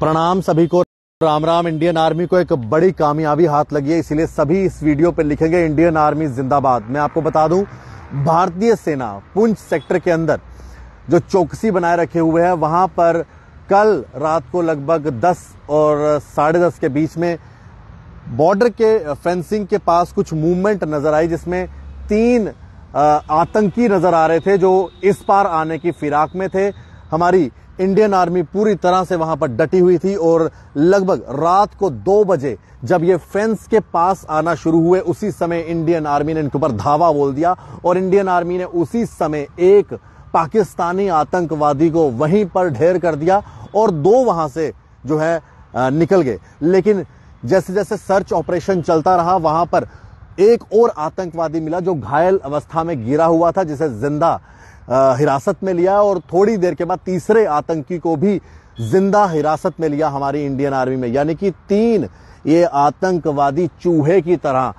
प्रणाम सभी को राम राम इंडियन आर्मी को एक बड़ी कामयाबी हाथ लगी है इसीलिए सभी इस वीडियो पर लिखेंगे इंडियन आर्मी जिंदाबाद मैं आपको बता दूं भारतीय सेना पुंछ सेक्टर के अंदर जो चौकसी बनाए रखे हुए हैं वहां पर कल रात को लगभग 10 और साढ़े दस के बीच में बॉर्डर के फेंसिंग के पास कुछ मूवमेंट नजर आई जिसमें तीन आतंकी नजर आ रहे थे जो इस पार आने की फिराक में थे हमारी इंडियन आर्मी पूरी तरह से वहां पर डटी हुई थी और लगभग रात को दो बजे जब ये फेंस के पास आना शुरू हुए उसी समय इंडियन आर्मी ने इनके ऊपर धावा बोल दिया और इंडियन आर्मी ने उसी समय एक पाकिस्तानी आतंकवादी को वहीं पर ढेर कर दिया और दो वहां से जो है निकल गए लेकिन जैसे जैसे सर्च ऑपरेशन चलता रहा वहां पर एक और आतंकवादी मिला जो घायल अवस्था में गिरा हुआ था जिसे जिंदा हिरासत में लिया और थोड़ी देर के बाद तीसरे आतंकी को भी जिंदा हिरासत में लिया हमारी इंडियन आर्मी में यानी कि तीन ये आतंकवादी चूहे की तरह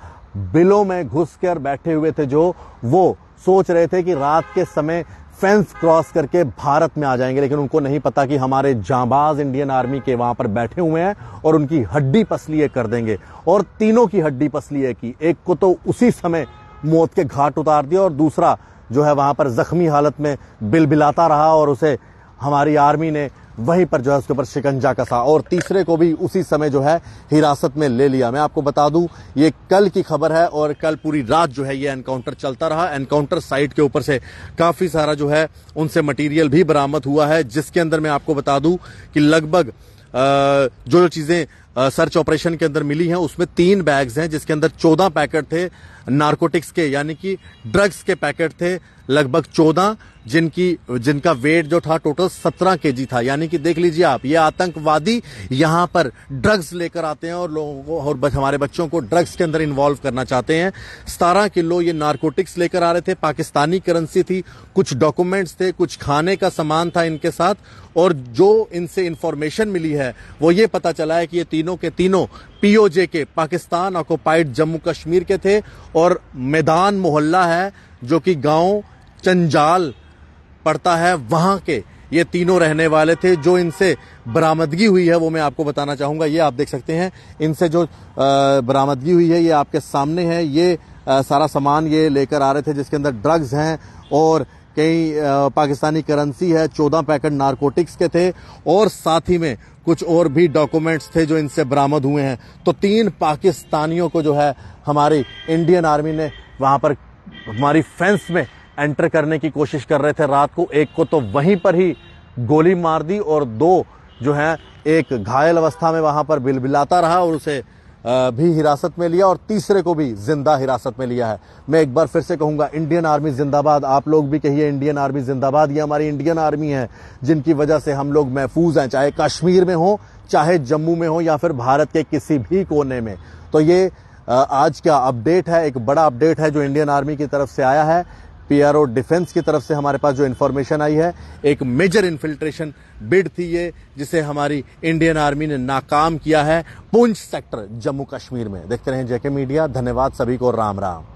बिलों में घुसकर बैठे हुए थे जो वो सोच रहे थे कि रात के समय फेंस क्रॉस करके भारत में आ जाएंगे लेकिन उनको नहीं पता कि हमारे जांबाज इंडियन आर्मी के वहां पर बैठे हुए हैं और उनकी हड्डी पसलिए कर देंगे और तीनों की हड्डी पसलिए की एक को तो उसी समय मौत के घाट उतार दिया और दूसरा जो है वहाँ पर ज़ख्मी हालत में बिल बिलाता रहा और उसे हमारी आर्मी ने वहीं पर जो है उसके ऊपर शिकंजा कसा और तीसरे को भी उसी समय जो है हिरासत में ले लिया मैं आपको बता दूं ये कल की खबर है और कल पूरी रात जो है ये एनकाउंटर चलता रहा एनकाउंटर साइट के ऊपर से काफ़ी सारा जो है उनसे मटेरियल भी बरामद हुआ है जिसके अंदर मैं आपको बता दूं कि लगभग जो जो चीज़ें सर्च ऑपरेशन के अंदर मिली हैं उसमें तीन बैग्स हैं जिसके अंदर चौदह पैकेट थे नारकोटिक्स के यानी कि ड्रग्स के पैकेट थे लगभग चौदह जिनकी जिनका वेट जो था टोटल सत्रह के था यानी कि देख लीजिए आप ये आतंकवादी यहाँ पर ड्रग्स लेकर आते हैं और लोगों को और हमारे बच्चों को ड्रग्स के अंदर इन्वॉल्व करना चाहते हैं सतारह किलो ये नारकोटिक्स लेकर आ रहे थे पाकिस्तानी करेंसी थी कुछ डॉक्यूमेंट्स थे कुछ खाने का सामान था इनके साथ और जो इनसे इंफॉर्मेशन मिली है वो ये पता चला है कि ये तीनों के तीनों पीओजे के पाकिस्तान ऑक्योपाइड जम्मू कश्मीर के थे और मैदान मोहल्ला है जो कि गांव चंजाल पड़ता है वहां के ये तीनों रहने वाले थे जो इनसे बरामदगी हुई है वो मैं आपको बताना चाहूंगा ये आप देख सकते हैं इनसे जो बरामदगी हुई है ये आपके सामने है ये आ, सारा सामान ये लेकर आ रहे थे जिसके अंदर ड्रग्स हैं और कई पाकिस्तानी करेंसी है चौदह पैकेट नारकोटिक्स के थे और साथ ही में कुछ और भी डॉक्यूमेंट्स थे जो इनसे बरामद हुए हैं तो तीन पाकिस्तानियों को जो है हमारी इंडियन आर्मी ने वहाँ पर हमारी फेंस में एंटर करने की कोशिश कर रहे थे रात को एक को तो वहीं पर ही गोली मार दी और दो जो है एक घायल अवस्था में वहां पर बिलबिलाता रहा और उसे भी हिरासत में लिया और तीसरे को भी जिंदा हिरासत में लिया है मैं एक बार फिर से कहूंगा इंडियन आर्मी जिंदाबाद आप लोग भी कहिए इंडियन आर्मी जिंदाबाद ये हमारी इंडियन आर्मी है जिनकी वजह से हम लोग महफूज हैं चाहे कश्मीर में हो चाहे जम्मू में हो या फिर भारत के किसी भी कोने में तो ये आज का अपडेट है एक बड़ा अपडेट है जो इंडियन आर्मी की तरफ से आया है पीआरओ डिफेंस की तरफ से हमारे पास जो इन्फॉर्मेशन आई है एक मेजर इन्फिल्ट्रेशन बिड थी ये जिसे हमारी इंडियन आर्मी ने नाकाम किया है पुंछ सेक्टर जम्मू कश्मीर में देखते रहे जेके मीडिया धन्यवाद सभी को राम राम